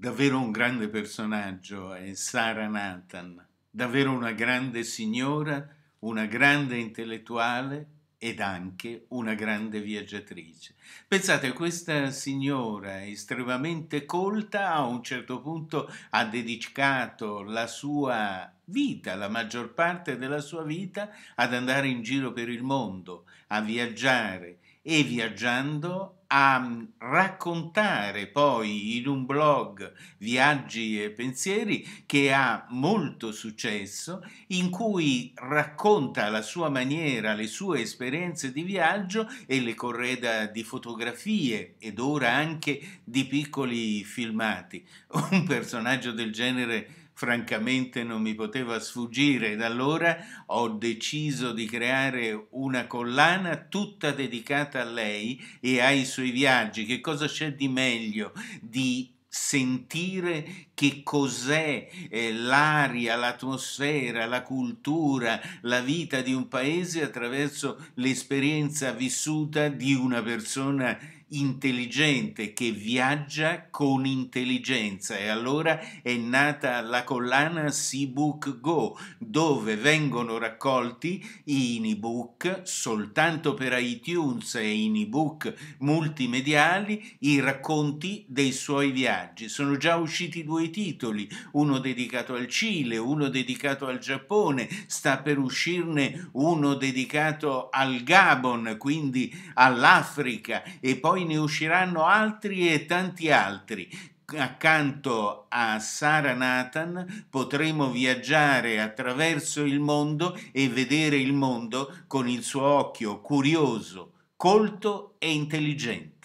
Davvero un grande personaggio è Sara Nathan, davvero una grande signora, una grande intellettuale ed anche una grande viaggiatrice. Pensate, questa signora estremamente colta a un certo punto ha dedicato la sua vita, la maggior parte della sua vita, ad andare in giro per il mondo, a viaggiare e viaggiando a mm, raccontare poi in un blog Viaggi e Pensieri che ha molto successo, in cui racconta la sua maniera, le sue esperienze di viaggio e le correda di fotografie ed ora anche di piccoli filmati. Un personaggio del genere francamente non mi poteva sfuggire ed allora ho deciso di creare una collana tutta dedicata a lei e ai suoi attraverso i viaggi, che cosa c'è di meglio di sentire che cos'è eh, l'aria, l'atmosfera, la cultura, la vita di un paese attraverso l'esperienza vissuta di una persona intelligente che viaggia con intelligenza e allora è nata la collana c Go dove vengono raccolti in ebook soltanto per iTunes e in ebook multimediali i racconti dei suoi viaggi. Sono già usciti due titoli, uno dedicato al Cile, uno dedicato al Giappone, sta per uscirne uno dedicato al Gabon, quindi all'Africa e poi poi ne usciranno altri e tanti altri accanto a Sara Nathan potremo viaggiare attraverso il mondo e vedere il mondo con il suo occhio curioso, colto e intelligente.